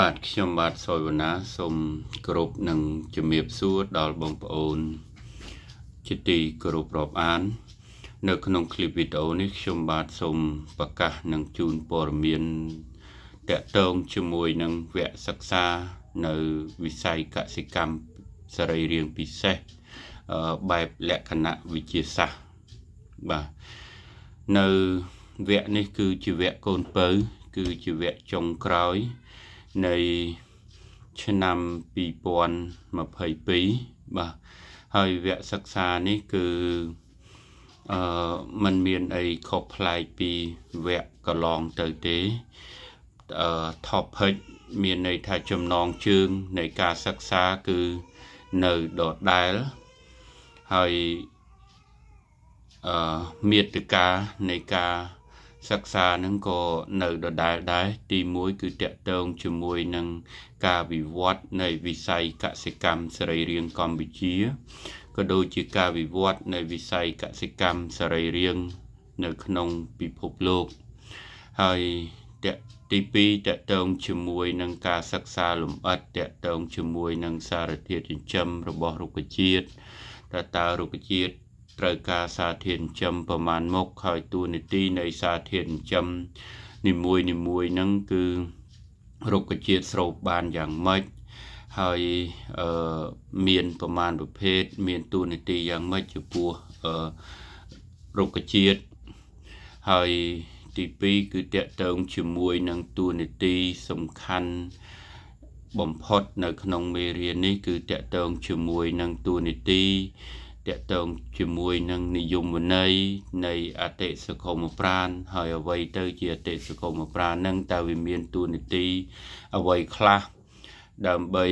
បាទខ្ញុំបាទសុយវណ្ណាសូមគោរពនិងជំរាបសួរដល់បងប្អូន ជាទីគោរពរាប់អាន នៅ ក្នុងคลิปវីដេអូនេះ ខ្ញុំបាទសូមប្រកាសនិងជូនព័ត៌មានតកតងជាមួយនឹងវគ្គសិក្សានៅវិស័យកសិកម្មសរីរាង្គពិសេសបែបលក្ខណៈវិទ្យាសាស្ត្របាទនៅវគ្គនេះគឺជាវគ្គកូនពៅគឺជាវគ្គចុងក្រោយនៃឆ្នាំ2022បាទហើយវគ្គសិក្សានេះគឺអឺมันមានអីខុសប្លែកពីវគ្គកន្លងទៅទេអឺ topic មានន័យថាចំណងជើងនៃការសិក្សាគឺនៅដដែលហើយអឺមេតិកានៃការសិក្សានឹងក៏នៅដដែលដែរទី1គឺតកតងជាមួយនឹងការវិវត្តនៃវិស័យកសិកម្មសរីរាង្គកម្ពុជាក៏ដូចជាការវិវត្តនៃវិស័យកសិកម្មសរីរាង្គនៅក្នុងពិភពលោក ហើយតកទី2តកតងជាមួយ នឹងការសិក្សាលំអិតតកតងជាមួយនឹងសារធាតុចិញ្ចឹមរបស់រុក្ខជាតិតើតើរុក្ខជាតិត្រូវការសារធាតុចិញ្ចឹមប្រមាណមុខហើយតួនាទីនៃសារធាតុចិញ្ចឹមនីមួយនីមួយហ្នឹងគឺរុក្ខជាតិស្រូបបានយ៉ាងម៉េចហើយអឺមានប្រមាណប្រភេទមានតួនាទីយ៉ាងម៉េចចំពោះអឺរុក្ខជាតិហើយទី2គឺតកតងជាមួយនឹងតួនាទីសំខាន់បំផុតនៅក្នុងមេរៀននេះគឺតកតងជាមួយនឹងតួនាទីតកតងជាមួយនឹងនិយមន័យនៃអតិសកុមប្រានហើយអ្វីទៅជាអតិសកុមប្រាននឹងតើវាមានទួនាទីអ្វីខ្លះដើម្បី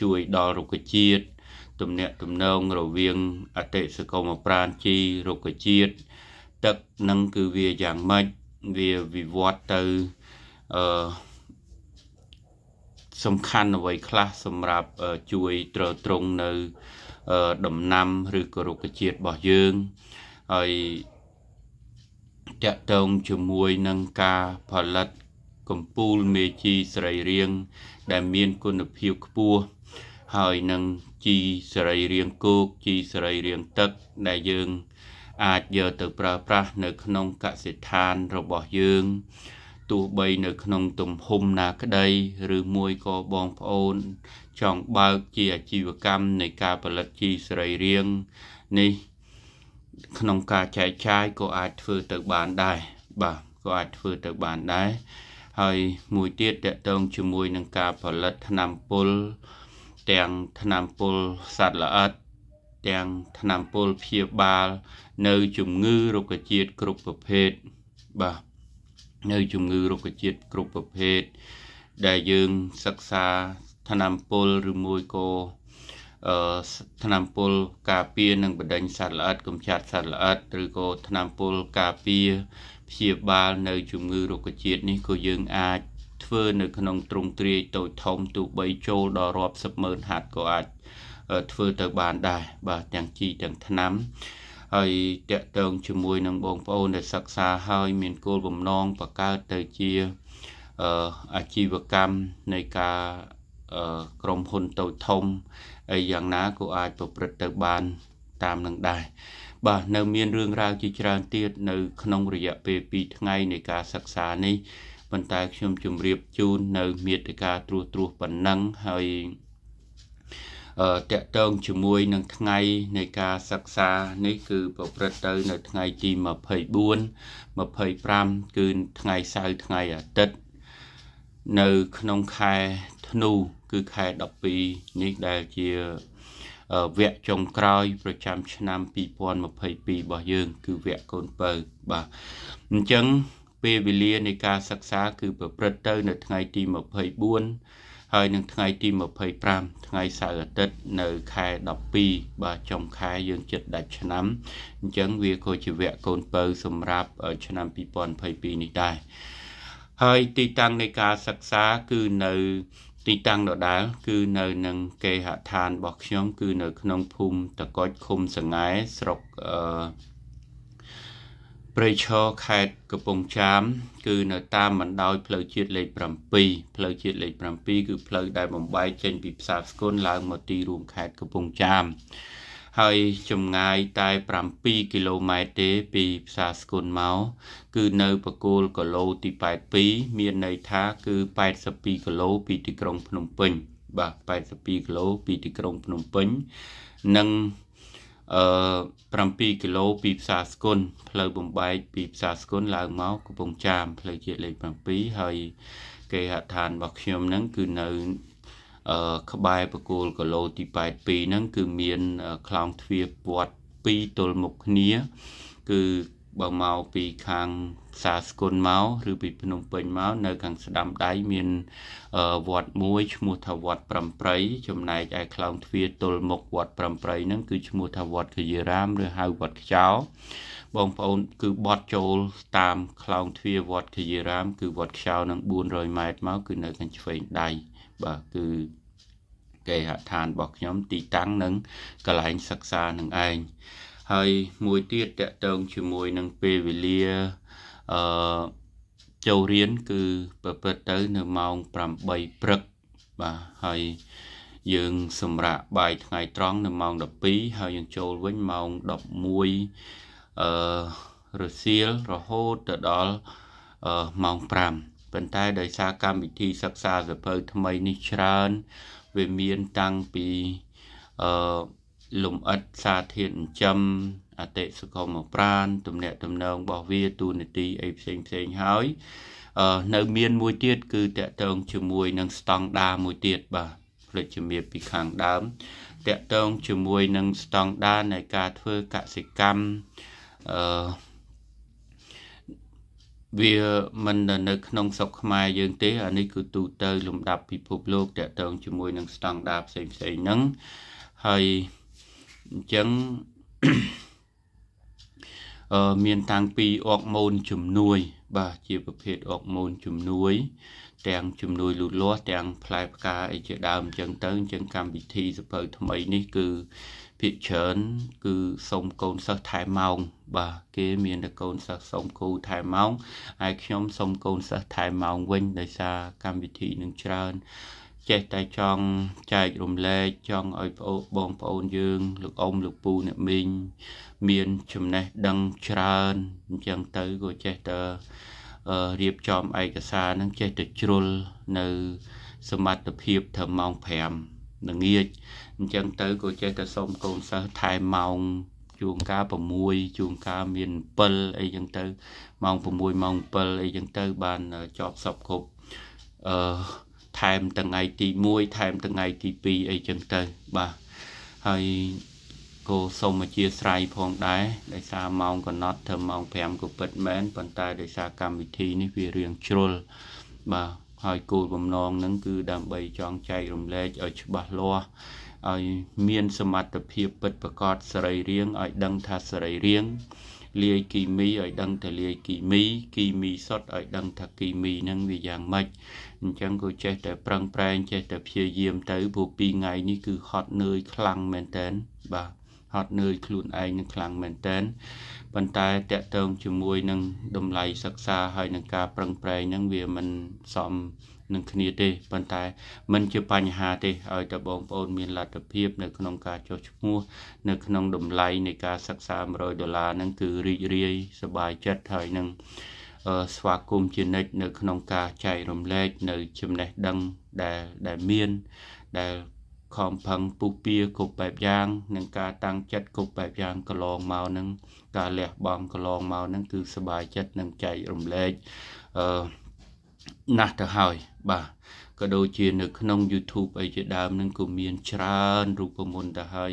ជួយដល់រុក្ខជាតិទំនាក់ទំនងរវាងអតិសកុមប្រានជីរុក្ខជាតិទឹកនឹងគឺវាយ៉ាងម៉េចវាវិវត្តទៅអឺសំខាន់អ្វីខ្លះសម្រាប់ជួយទ្រទ្រង់នៅដំណាំឬក៏រុក្ខជាតិរបស់យើងហើយតកតងជាមួយនឹងការផលិតកំពូលមេជីសរីរាង្គដែលមានគុណភាពខ្ពស់ហើយនឹងជីសរីរាង្គគោកជីសរីរាង្គទឹកដែលយើង អាចយកទៅប្រើប្រាស់នៅ ក្នុងកសិដ្ឋានរបស់យើងទោះបីនៅក្នុងទំហំណាក្តីឬមួយក៏បងប្អូនចង់បើកជាអាជីវកម្មនៃការផលិតជីសរីរាង្គនេះ ក្នុងការចែកចាយក៏អាចធ្វើទៅបានដែរបាទក៏អាចធ្វើទៅបានដែរហើយមួយទៀតតកតងជាមួយនឹងការផលិតថ្នាំពុលទាំងថ្នាំពុលសត្វល្អិតទាំងថ្នាំពុលព្យាបាលនៅជំងឺរុក្ខជាតិគ្រប់ប្រភេទបាទនៅជំងឺរុក្ខជាតិគ្រប់ប្រភេទដែលយើងសិក្សាថ្នាំពុលឬមួយក៏អឺថ្នាំពុលការពារនិងបដិញសត្វល្អិតកំចាត់សត្វល្អិតឬក៏ថ្នាំពុលការពារព្យាបាលនៅ ជំងឺរុក្ខជាតិនេះក៏យើង អាច ធ្វើនៅក្នុងទ្រង់ទ្រាយតូចធំទូបីចូលដល់រាប់សិបម៉ឺនហាត់ក៏អាចធ្វើទៅបានដែរបាទទាំងជីទាំងថ្នាំហើយតកតងជាមួយនឹងបងប្អូនដែលសិក្សាហើយមានគោលបំណងបង្កើតទៅជាអាជីវកម្មនៃការក្រុមហ៊ុនតូចធំអីយ៉ាងណាក៏អាចប្រព្រឹត្តទៅបានតាមនឹងដែរបាទនៅ មានរឿងរ៉ាវជាច្រើនទៀតនៅ ក្នុងរយៈពេល2ថ្ងៃនៃការសិក្សានេះប៉ុន្តែខ្ញុំជម្រាបជូននៅមេតិការត្រួសត្រាសប៉ុណ្ណឹងហើយតកតងជាមួយ នឹងថ្ងៃ នៃការសិក្សា នេះគឺប្រព្រឹត្តទៅ នៅថ្ងៃទី24 25គឺថ្ងៃសៅរ៍ថ្ងៃអាទិត្យនៅក្នុងខែធ្នូ គឺខែ12នេះដែលជាវគ្គចុងក្រោយប្រចាំ ឆ្នាំ2022របស់យើង គឺវគ្គកូនពៅបាទអញ្ចឹងពេលវេលានៃការសិក្សា គឺប្រព្រឹត្តទៅ នៅថ្ងៃទី24ហើយនឹងថ្ងៃទី25ថ្ងៃសៅរ៍អាទិត្យនៅខែ12បាទចុងខែយើងចិត្តដាច់ឆ្នាំអញ្ចឹងវាក៏ជាវគ្គកូនពៅសម្រាប់ ឆ្នាំ2022នេះដែរហើយទីតាំងនៃការសិក្សាគឺនៅទីតាំងដដាលគឺនៅនឹងគេហដ្ឋានរបស់ខ្ញុំគឺនៅក្នុងភូមិតកុចឃុំសង្ហែស្រុកអឺព្រៃឈរខេត្តកំពង់ចាម គឺនៅតាមបណ្ដោយផ្លូវជាតិលេខ7ផ្លូវជាតិលេខ7គឺផ្លូវដែលបំបែកចេញពីផ្សារស្គនឡើងមកទីរួមខេត្តកំពង់ចាមហើយចម្ងាយតែ7គីឡូម៉ែត្រទេពីផ្សារស្គនមកគឺនៅបកូលគីឡូទី82មានន័យថាគឺ82គីឡូពីទីក្រុងភ្នំពេញបាទ82គីឡូពីទីក្រុងភ្នំពេញនិងអឺ7គីឡូពីផ្សារស្គុនផ្លូវបំបែកពីផ្សារស្គុនឡើងមកកំពង់ចាមផ្លូវជាតិលេខ7ហើយ គេហដ្ឋានរបស់ខ្ញុំហ្នឹងគឺនៅអឺក្បែរបកូលគីឡូទី82ហ្នឹងគឺមានខ្លោងទ្វារពាត់2ទល់មុខគ្នាគឺបើមកពីខាងផ្សារស្គុនមកឬពីភ្នំពេញមកនៅខាងស្ដាំដៃមានវត្តមួយឈ្មោះថាវត្តប្រាំប្រៃចំណែកឯខ្លោងទ្វារទល់មុខវត្តប្រាំប្រៃហ្នឹងគឺឈ្មោះថាវត្តគយារាមឬហៅវត្តខ្ចោបងប្អូនគឺបត់ចូល តាមខ្លោងទ្វារវត្តគយារាមគឺវត្តខ្ចោនឹង400ម៉ែត្រមកគឺនៅខាងឆ្វេងដៃបាទគឺគេហដ្ឋានរបស់ខ្ញុំ ទីតាំងនឹងកន្លែងសិក្សានឹងឯងហើយមួយទៀតតកតងជាមួយនឹងពេលវេលាអឺចូលរៀនគឺប្រព្រឹត្តទៅនៅម៉ោង8ព្រឹកបាទហើយយើង សម្រាប់បាយថ្ងៃត្រង់នៅម៉ោង12ហើយយើងចូលវិញម៉ោង11អឺរសៀលរហូតទៅដល់អឺម៉ោង5ប៉ុន្តែដោយសារកម្មវិធីសិក្សាសភៅថ្មីនេះច្រើនវាមានតាំងពីអឺលំអិតសារធាតុចិញ្ចឹមអតិសកម្មប្រានទំនាក់ទំនងរបស់វាទូនីតិអីផ្សេងផ្សេងហើយនៅ មានមួយទៀតគឺតកតងជាមួយនឹងស្តង់ដាមួយទៀតបាទផ្លេចជំរាបពីខាងដើមតកតងជាមួយនឹងស្តង់ដានៃការធ្វើកសិកម្មអឺវាមិននៅក្នុងស្រុកខ្មែរយើងទេអានេះគឺទូទៅលំដាប់ពិភពលោកតកតងជាមួយនឹងស្តង់ដាផ្សេងផ្សេងហ្នឹងហើយអញ្ចឹងមានតាំងពីអកម៉ូនជំនួយ បាទជាប្រភេទអកម៉ូនជំនួយ ទាំង ជំនួយលូតលាស់ទាំងផ្លែផ្កាអីជាដើមអញ្ចឹងទៅអញ្ចឹងកម្មវិធីសភៅថ្មីនេះគឺភាគច្រើនគឺសូមកូនសិស្សថែម៉ោងបាទគេមានតែកូនសិស្សសូមគូថែម៉ោងហើយខ្ញុំសូមកូនសិស្សថែម៉ោងវិញដោយសារកម្មវិធីនឹងច្រើនចេះតែចង់ចែករំលែកចង់ឲ្យប្អូនបងប្អូនយើងលោកអ៊ំលោកពូអ្នកមីងមានចំណេះដឹងច្រើនអញ្ចឹងទៅក៏ចេះតែរៀបចំឯកសារនឹងចេះតែជ្រុលនៅសមត្ថភាពត្រឹមម៉ោង5ល្ងាចអញ្ចឹងទៅក៏ចេះតែសុំកូនសិស្សថែមម៉ោងជួងការ6ជួងការមាន7អីចឹងទៅម៉ោង6ម៉ោង7អីចឹងទៅបានចប់សពគ្រប់អឺថែមថ្ងៃ ទី1ថែមថ្ងៃទី2អីចឹងទៅបាទហើយក៏សូមអធិស្ឋានផងដែរដោយសារម៉ោងកំណត់ ធ្វើម៉ោង5ក៏ពិតមែនប៉ុន្តែដោយសារកម្មវិធីនេះវារៀងជ្រុលបាទហើយគោលបំណងហ្នឹងគឺដើម្បីចង់ចែករំលែកឲ្យ ច្បាស់លាស់ឲ្យ មាន សមត្ថភាព ពិតប្រកបសរីរាង្គឲ្យ ដឹងថាសរីរាង្គលាយគីមីឲ្យដឹងថាលាយគីមី គីមីសុទ្ធឲ្យដឹងថាគីមីហ្នឹងវាយ៉ាងម៉េចអញ្ចឹងក៏ចេះតែប្រឹងប្រែងចេះតែព្យាយាមទៅព្រោះពីថ្ងៃនេះគឺហត់នឿយខ្លាំងមែនតើបាទហត់នឿយខ្លួនឯងនឹងខ្លាំងមែនតើប៉ុន្តែតកតងជាមួយនឹងតម្លៃសិក្សាហើយនឹងការប្រឹងប្រែងហ្នឹងវាមិនសមនឹងគ្នាទេប៉ុន្តែมันជាបញ្ហាទេឲ្យតែបងប្អូនមានលទ្ធភាពនៅក្នុងការចុះឈ្មោះនៅក្នុងតម្លៃនៃការសិក្សា100ដុល្លារហ្នឹងគឺរីករាយសប្បាយចិត្តហើយនឹងស្វាគមន៍ជានិច្ចនៅ ក្នុងការចែករំលែកនៅចំណេះដឹងដែលដែលមានដែលខំផឹងពុះពៀគ្រប់បែបយ៉ាងនិងការតាំងចិត្តគ្រប់បែបយ៉ាងកន្លងមកនឹងការលះបង់កន្លងមកនឹងគឺសบายចិត្តនិងចែករំលែកអឺណាស់ទៅហើយ បាទក៏ដូចជានៅក្នុង YouTube អីជាដើមនឹងក៏មាន ច្រើនរូបមន្តទៅហើយ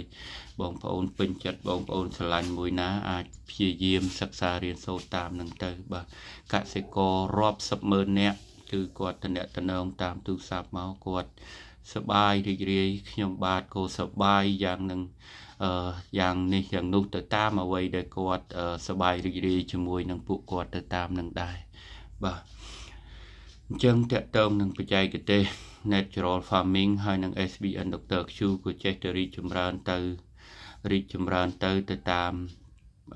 បងប្អូនពេញចិត្តបងប្អូនស្រឡាញ់មួយណា អាចព្យាយាមសិក្សារៀនសូត្រតាមនឹងទៅ បាទកសិកររាប់សិបម៉ឺននាក់គឺគាត់តំណតំណងតាមទូរស័ព្ទមកគាត់សបាយរីករាយខ្ញុំបាទក៏សបាយយ៉ាងនឹងអឺយ៉ាងនេះយ៉ាងនោះទៅតាមអ្វីដែលគាត់សបាយរីករាយជាមួយនឹងពួកគាត់ទៅតាមនឹងដែរបាទអញ្ចឹងតកតងនឹងបច្ចេកទេស natural farming ហើយនឹង SBN Dr. Q ក៏ចេះទៅរីកចម្រើនទៅរីកចម្រើនទៅទៅតាម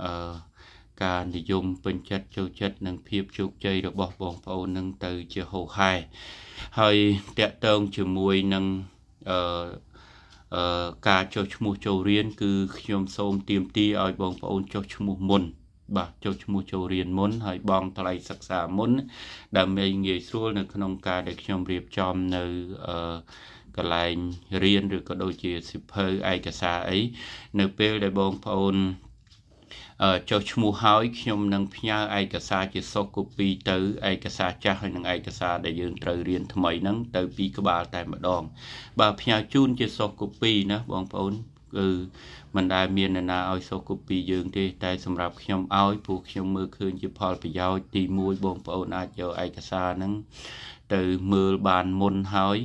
អឺការនិយមពេញចិត្តចូលចិត្តនឹងភាពជោគជ័យរបស់បងប្អូននឹងទៅជាហូរហែហើយតកតងជាមួយនឹងអឺអឺការចុះឈ្មោះចូលរៀនគឺខ្ញុំសូមទាមទារឲ្យបងប្អូនចុះឈ្មោះមុនបាទចុះឈ្មោះចូលរៀនមុនហើយបងថ្លៃសិក្សាមុនដើម្បីងាយស្រួលនៅក្នុងការដែលខ្ញុំរៀបចំនៅអឺកន្លែងរៀនឬក៏ដូចជាសិភៅឯកសារអីនៅពេលដែលបងប្អូនចុះឈ្មោះហើយ ខ្ញុំនឹងផ្ញើឯកសារជា soft copy ទៅឯកសារចាស់ហើយនិងឯកសារដែលយើងត្រូវរៀនថ្មីហ្នឹងទៅពីក្បាលតែម្ដងបាទផ្ញើជូនជា soft copy ណាបងប្អូនគឺមិនដែលមាននរណាឲ្យសុខគប់ពីយើង ទេតែសម្រាប់ខ្ញុំឲ្យពួកខ្ញុំមើលឃើញជាផលប្រយោជន៍ទី1បងប្អូនអាចយកឯកសារហ្នឹងទៅមើលបានមុនហើយ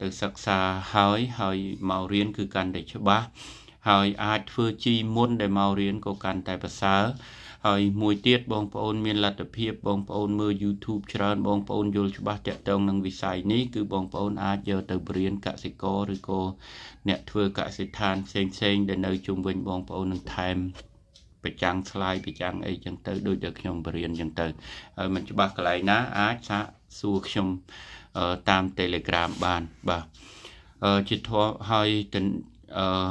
ទៅសិក្សាហើយហើយមករៀនគឺកាន់តែច្បាស់ហើយអាចធ្វើជីមុនដែលមករៀនក៏កាន់តែប្រសើរហើយមួយទៀតបងប្អូនមានលទ្ធភាពបងប្អូនមើល YouTube ច្រើនបងប្អូនយល់ច្បាស់តាក់ទងនឹងវិស័យនេះគឺបងប្អូន អាចយកទៅបរៀនកសិករឬក៏អ្នកធ្វើកសិដ្ឋានផ្សេងៗដែលនៅជុំវិញបងប្អូននឹងថែមប្រចាំងឆ្លាយប្រចាំងអីចឹងទៅ ដូចតែខ្ញុំបរៀនចឹងទៅហើយមិនច្បាស់កន្លែងណាអាចសាកសួរខ្ញុំតាម Telegram បានបាទជាធម៌ហើយទៅអឺ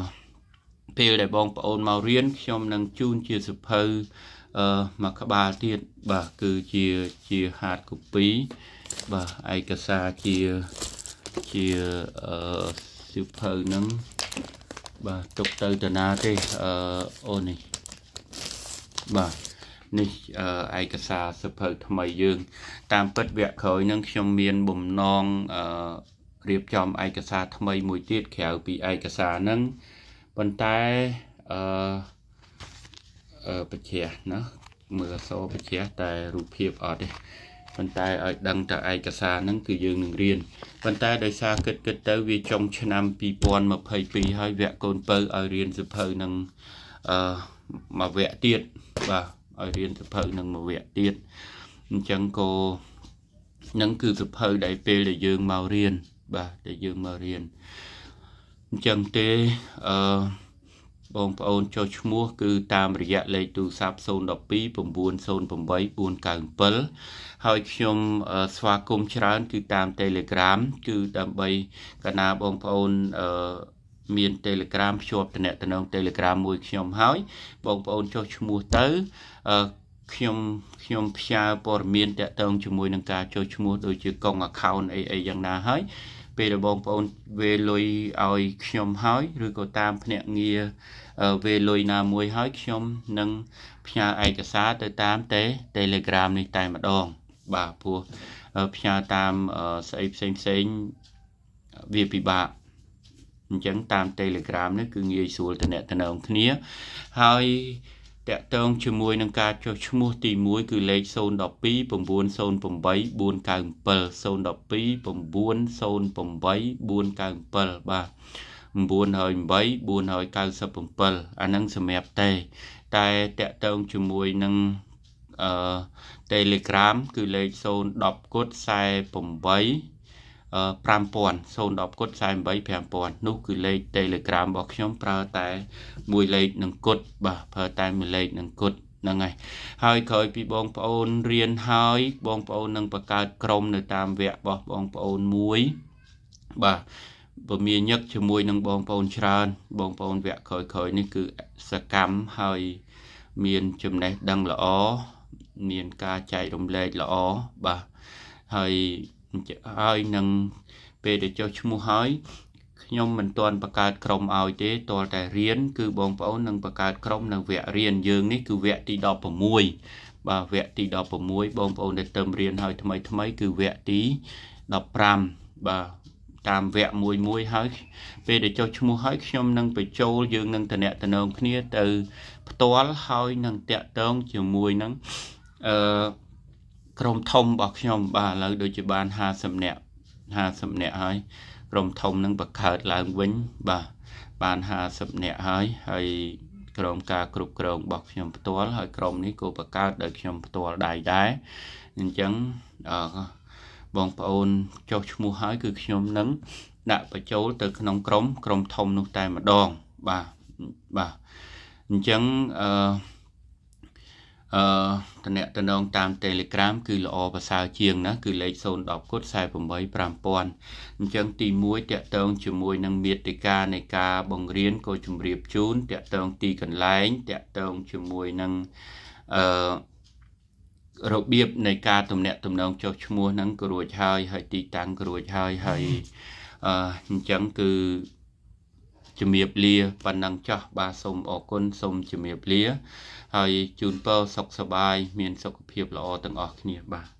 ពេលដែលបងប្អូនមករៀន ខ្ញុំនឹងជូនជាសភៅអឺមួយក្បាលទៀតបាទគឺជាជាហាតកូពី បាទឯកសារជាជាអឺសិភៅនឹងបាទទុកទៅតាណាទេអឺអូនេះបាទនេះឯកសារសិភៅថ្មីយើង តាមពិតវគ្គក្រោយនឹងខ្ញុំមានបំណងអឺរៀបចំឯកសារថ្មីមួយទៀតក្រៅពីឯកសារហ្នឹងប៉ុន្តែអឺប្រជ្រះណាមើលអសរប្រជ្រះតែរូបភាពអត់ទេប៉ុន្តែឲ្យដឹងតើឯកសារហ្នឹងគឺយើងនឹងរៀនប៉ុន្តែដោយសារគិតគិតទៅវាចុងឆ្នាំ2022ហើយវគ្គកូនពៅឲ្យរៀនសិភៅនឹងអឺមួយវគ្គទៀតបាទឲ្យរៀនសិភៅនឹងមួយវគ្គទៀតអញ្ចឹងក៏នឹងគឺសិភៅដែលពេលដែលយើងមករៀនបាទដែលយើងមករៀនអញ្ចឹងទេអឺបងប្អូនចុះឈ្មោះគឺតាមរយៈលេខទូរស័ព្ទ012 908497ហើយខ្ញុំស្វាគមន៍ច្រើនគឺតាម Telegram គឺដើម្បីកាលណាបងប្អូនអឺមាន Telegram ភ្ជាប់តំណែង Telegram មួយខ្ញុំហើយបងប្អូនចុះឈ្មោះទៅខ្ញុំខ្ញុំផ្សាយព័ត៌មានតកតងជាមួយនឹងការចុះឈ្មោះដូចជាកុង account អីអីយ៉ាងណាហើយពេលដែលបងប្អូនវេលុយឲ្យខ្ញុំហើយឬក៏តាមភ្នាក់ងារវេលុយណាមួយហើយខ្ញុំនឹងផ្ញើឯកសារទៅតាមទេ Telegram នេះតែម្ដងបាទព្រោះផ្ញើតាមស្អីផ្សេងផ្សេងវាពិបាកអញ្ចឹងតាម Telegram នេះគឺងាយស្រួលតំណែងគ្នាហើយតកតងជាមួយនឹងការចុះឈ្មោះទី1គឺលេខ012 908 497 012 908 497បាទ908 497អានឹងសម្រាប់ទេតែតកតងជាមួយនឹងអឺ Telegram គឺលេខ010គុត48 5000 010គុត48 5000នោះ គឺលេខ Telegram របស់ខ្ញុំប្រើតែ មួយលេខនឹងគុតបាទប្រើតែមួយលេខនឹងគុតហ្នឹងហើយហើយក្រោយពីបងប្អូនរៀនហើយ បងប្អូននឹងបង្កើតក្រុមនៅតាមវគ្គរបស់បងប្អូនមួយបាទពមាញឹកជាមួយនឹងបងប្អូនច្រើន បងប្អូនវគ្គក្រោយៗនេះគឺសកម្មហើយមានចំណេះដឹងល្អមានការចែករំលែកល្អបាទហើយហើយនឹងពេលដែលចុះឈ្មោះហើយខ្ញុំមិនទាន់បង្កើតក្រុមឲ្យទេតរតែរៀនគឺបងប្អូននឹងបង្កើតក្រុមនៅវគ្គរៀនយើងនេះគឺវគ្គទី16បាទវគ្គទី16បងប្អូនដែលទៅរៀនហើយថ្មី ថ្មីគឺវគ្គទី15បាទតាមវគ្គមួយមួយហើយ ពេលដែលចុះឈ្មោះហើយខ្ញុំនឹងបញ្ចូលយើងនឹងតំណតំណងគ្នាទៅផ្ទាល់ហើយនឹងតាក់ទងជាមួយនឹងអឺក្រុមធំរបស់ខ្ញុំបាទឥឡូវដូចជាបាន50នាក់50នាក់ហើយ ក្រុមធំនឹងបង្កើតឡើងវិញបាទបាន50នាក់ហើយហើយក្រុមការគ្រប់គ្រងរបស់ខ្ញុំផ្ទាល់ហើយក្រុមនេះក៏បង្កើតដោយខ្ញុំផ្ទាល់ដែរដែរអញ្ចឹងបងប្អូនចុះឈ្មោះហើយ គឺខ្ញុំនឹងដាក់បញ្ចូល ទៅ ក្នុងក្រុមក្រុមធំនោះតែម្ដង បាទបាទអញ្ចឹងអឺអឺតំណែងតំណងតាម Telegram គឺល្អប្រសើរជាង ណា គឺលេខ010គុត48500អញ្ចឹងទី1តាក់ទងជាមួយនឹងមេតិការនៃការបង្រៀនក៏ជម្រាបជូនតាក់ទងទីកន្លែងតាក់ទងជាមួយនឹងអឺរបៀបនៃការតំណាក់តំណងចុះឈ្មោះហ្នឹងក៏រួចហើយហើយ ទីតាំងក៏រួចហើយហើយអញ្ចឹងគឺជំរាបលាប៉ុណ្ណឹងចោះបាទសូមអរគុណសូមជំរាបលា ហើយជូនពរសុខសប្បាយមានសុខភាពល្អទាំងអស់គ្នាបាទ